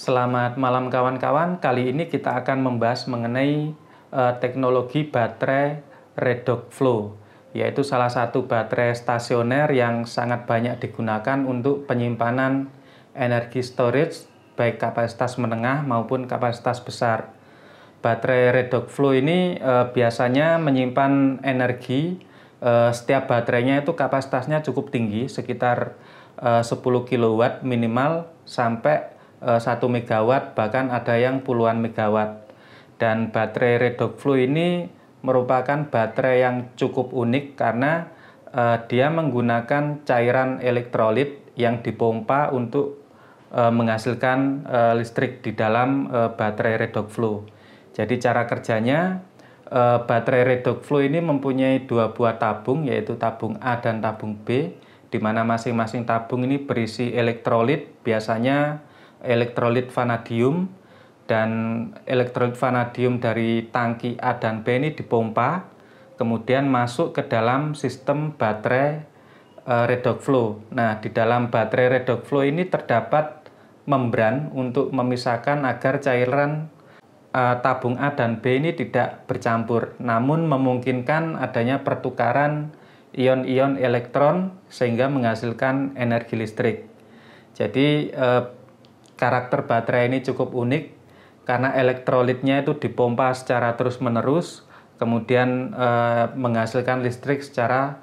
Selamat malam kawan-kawan. Kali ini kita akan membahas mengenai uh, teknologi baterai redox flow, yaitu salah satu baterai stasioner yang sangat banyak digunakan untuk penyimpanan energi storage baik kapasitas menengah maupun kapasitas besar. Baterai redox flow ini uh, biasanya menyimpan energi. Uh, setiap baterainya itu kapasitasnya cukup tinggi, sekitar 10 kW minimal sampai Eh, satu megawatt bahkan ada yang puluhan megawatt dan baterai redox flow ini merupakan baterai yang cukup unik karena uh, dia menggunakan cairan elektrolit yang dipompa untuk uh, menghasilkan uh, listrik di dalam uh, baterai redox flow Jadi cara kerjanya uh, baterai redox flow ini mempunyai dua buah tabung yaitu tabung A dan tabung B di mana masing-masing tabung ini berisi elektrolit biasanya elektrolit vanadium dan elektrolit vanadium dari tangki A dan B ini dipompa kemudian masuk ke dalam sistem baterai e, redox flow. Nah, di dalam baterai redox flow ini terdapat membran untuk memisahkan agar cairan e, tabung A dan B ini tidak bercampur, namun memungkinkan adanya pertukaran ion-ion elektron sehingga menghasilkan energi listrik. Jadi e, Karakter baterai ini cukup unik karena elektrolitnya itu dipompa secara terus-menerus, kemudian e, menghasilkan listrik secara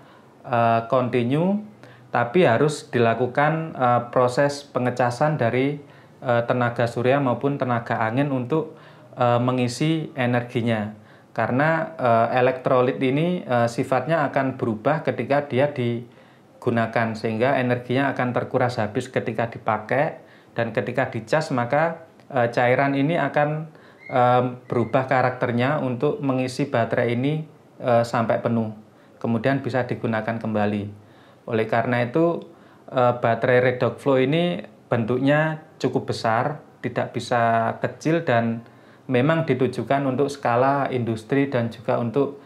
kontinu, eh, e, tapi harus dilakukan e, proses pengecasan dari e, tenaga surya maupun tenaga angin untuk e, mengisi energinya. Karena e, elektrolit ini e, sifatnya akan berubah ketika dia digunakan, sehingga energinya akan terkuras habis ketika dipakai dan ketika dicas maka e, cairan ini akan e, berubah karakternya untuk mengisi baterai ini e, sampai penuh kemudian bisa digunakan kembali oleh karena itu e, baterai redox flow ini bentuknya cukup besar tidak bisa kecil dan memang ditujukan untuk skala industri dan juga untuk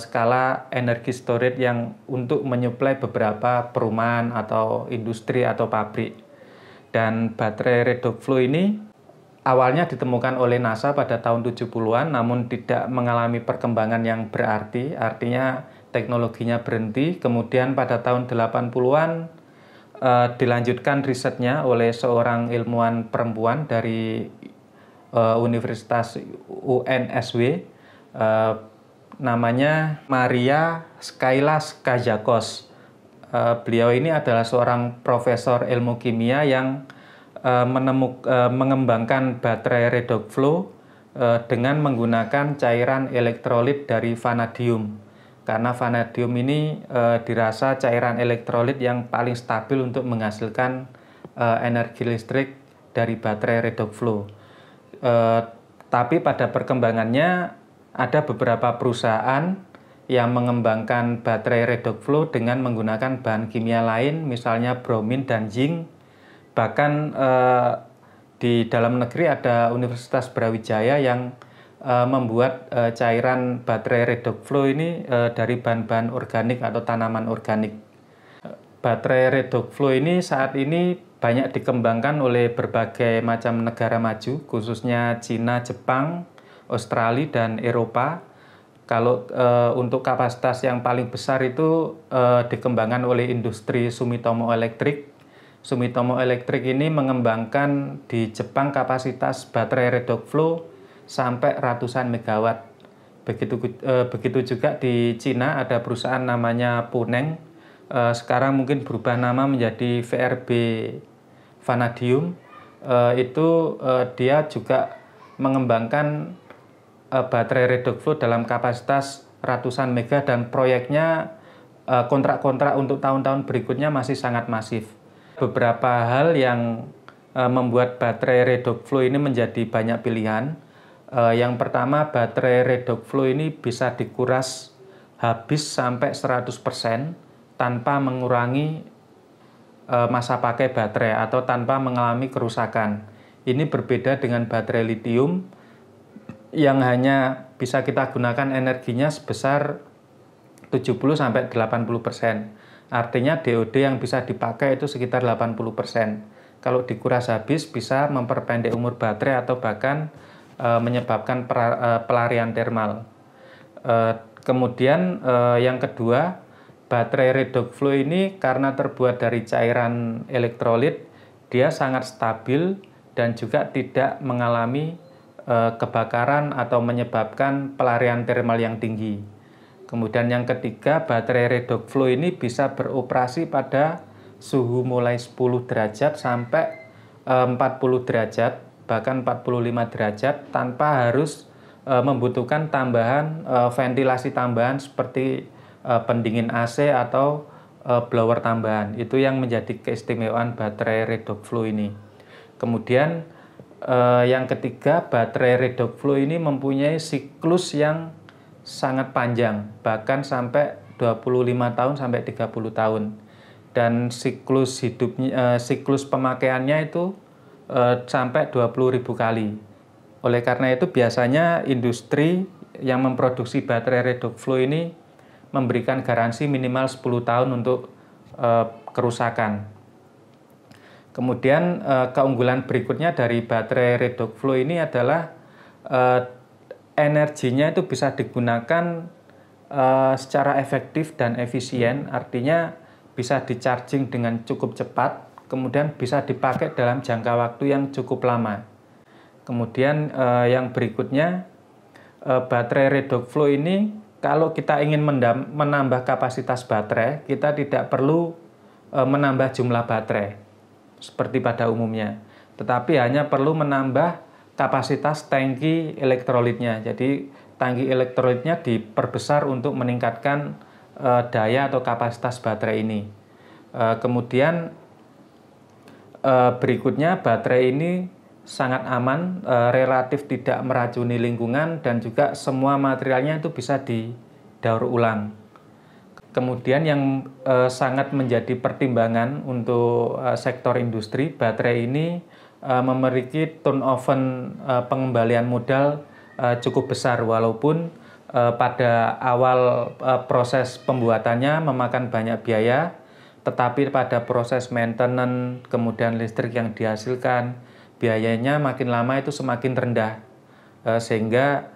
skala energi storage yang untuk menyuplai beberapa perumahan atau industri atau pabrik dan baterai redox flow ini awalnya ditemukan oleh NASA pada tahun 70-an namun tidak mengalami perkembangan yang berarti, artinya teknologinya berhenti. Kemudian pada tahun 80-an e, eh, dilanjutkan risetnya oleh seorang ilmuwan perempuan dari e, Universitas UNSW e, eh, namanya Maria Skylas Kajakos Eh, beliau ini adalah seorang profesor ilmu kimia yang uh, menemuk, uh, mengembangkan baterai redox flow uh, dengan menggunakan cairan elektrolit dari vanadium. Karena vanadium ini uh, dirasa cairan elektrolit yang paling stabil untuk menghasilkan uh, energi listrik dari baterai redox flow. Uh, tapi pada perkembangannya ada beberapa perusahaan yang mengembangkan baterai redox flow dengan menggunakan bahan kimia lain, misalnya bromin dan zinc. Bahkan eh, di dalam negeri ada Universitas Brawijaya yang eh, membuat eh, cairan baterai redox flow ini eh, dari bahan-bahan organik atau tanaman organik. Baterai redox flow ini saat ini banyak dikembangkan oleh berbagai macam negara maju, khususnya Cina, Jepang, Australia, dan Eropa kalau e, untuk kapasitas yang paling besar itu e, dikembangkan oleh industri Sumitomo Electric. Sumitomo Electric ini mengembangkan di Jepang kapasitas baterai redox flow sampai ratusan megawatt. Begitu e, begitu juga di Cina ada perusahaan namanya Puneng. E, sekarang mungkin berubah nama menjadi VRB Vanadium. E, itu e, dia juga mengembangkan uh, baterai redox flow dalam kapasitas ratusan mega dan proyeknya kontrak eh, kontrak-kontrak untuk tahun-tahun berikutnya masih sangat masif. Beberapa hal yang uh, membuat baterai redox flow ini menjadi banyak pilihan. Uh, yang pertama, baterai redox flow ini bisa dikuras habis sampai 100% tanpa mengurangi uh, masa pakai baterai atau tanpa mengalami kerusakan. Ini berbeda dengan baterai lithium yang hanya bisa kita gunakan energinya sebesar 70 sampai 80%. Artinya DOD yang bisa dipakai itu sekitar 80%. Kalau dikuras habis bisa memperpendek umur baterai atau bahkan e, menyebabkan per, e, pelarian termal. E, kemudian e, yang kedua, baterai redox flow ini karena terbuat dari cairan elektrolit, dia sangat stabil dan juga tidak mengalami Eh, kebakaran atau menyebabkan pelarian thermal yang tinggi. Kemudian yang ketiga, baterai redox flow ini bisa beroperasi pada suhu mulai 10 derajat sampai 40 eh, derajat, bahkan 45 derajat tanpa harus eh, membutuhkan tambahan ventilasi tambahan seperti pendingin AC atau blower tambahan. Itu yang menjadi keistimewaan baterai redox flow ini. Kemudian eh, yang ketiga, baterai redox flow ini mempunyai siklus yang sangat panjang, bahkan sampai 25 tahun sampai 30 tahun. Dan siklus hidupnya eh, siklus pemakaiannya itu eh, sampai 20.000 kali. Oleh karena itu biasanya industri yang memproduksi baterai redox flow ini memberikan garansi minimal 10 tahun untuk eh, kerusakan Kemudian uh, keunggulan berikutnya dari baterai redox flow ini adalah uh, energinya itu bisa digunakan uh, secara efektif dan efisien, hmm. artinya bisa di-charging dengan cukup cepat, kemudian bisa dipakai dalam jangka waktu yang cukup lama. Kemudian uh, yang berikutnya uh, baterai redox flow ini kalau kita ingin menambah kapasitas baterai, kita tidak perlu uh, menambah jumlah baterai seperti pada umumnya. Tetapi hanya perlu menambah kapasitas tangki elektrolitnya. Jadi tangki elektrolitnya diperbesar untuk meningkatkan e, daya atau kapasitas baterai ini. E, kemudian e, berikutnya baterai ini sangat aman, relatif tidak meracuni lingkungan dan juga semua materialnya itu bisa didaur ulang. Kemudian yang uh, sangat menjadi pertimbangan untuk uh, sektor industri, baterai ini uh, memiliki turnover uh, pengembalian modal uh, cukup besar walaupun uh, pada awal uh, proses pembuatannya memakan banyak biaya, tetapi pada proses maintenance kemudian listrik yang dihasilkan biayanya makin lama itu semakin rendah sehingga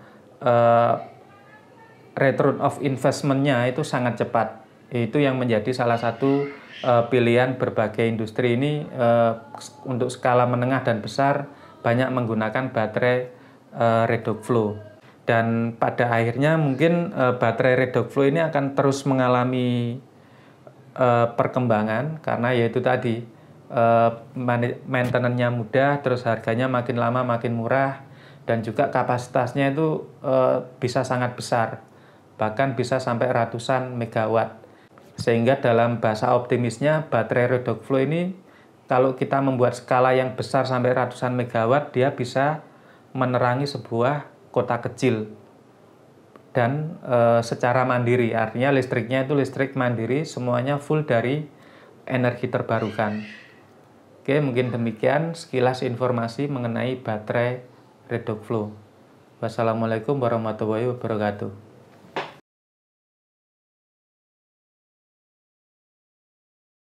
return of investmentnya itu sangat cepat. Itu yang menjadi salah satu uh, pilihan berbagai industri ini uh, untuk skala menengah dan besar banyak menggunakan baterai uh, redox flow. Dan pada akhirnya mungkin uh, baterai redox flow ini akan terus mengalami uh, perkembangan karena yaitu tadi uh, maintenance-nya mudah, terus harganya makin lama makin murah dan juga kapasitasnya itu uh, bisa sangat besar bahkan bisa sampai ratusan megawatt. Sehingga dalam bahasa optimisnya baterai redox flow ini kalau kita membuat skala yang besar sampai ratusan megawatt dia bisa menerangi sebuah kota kecil dan e, secara mandiri artinya listriknya itu listrik mandiri semuanya full dari energi terbarukan. Oke, mungkin demikian sekilas informasi mengenai baterai redox flow. Wassalamualaikum warahmatullahi wabarakatuh.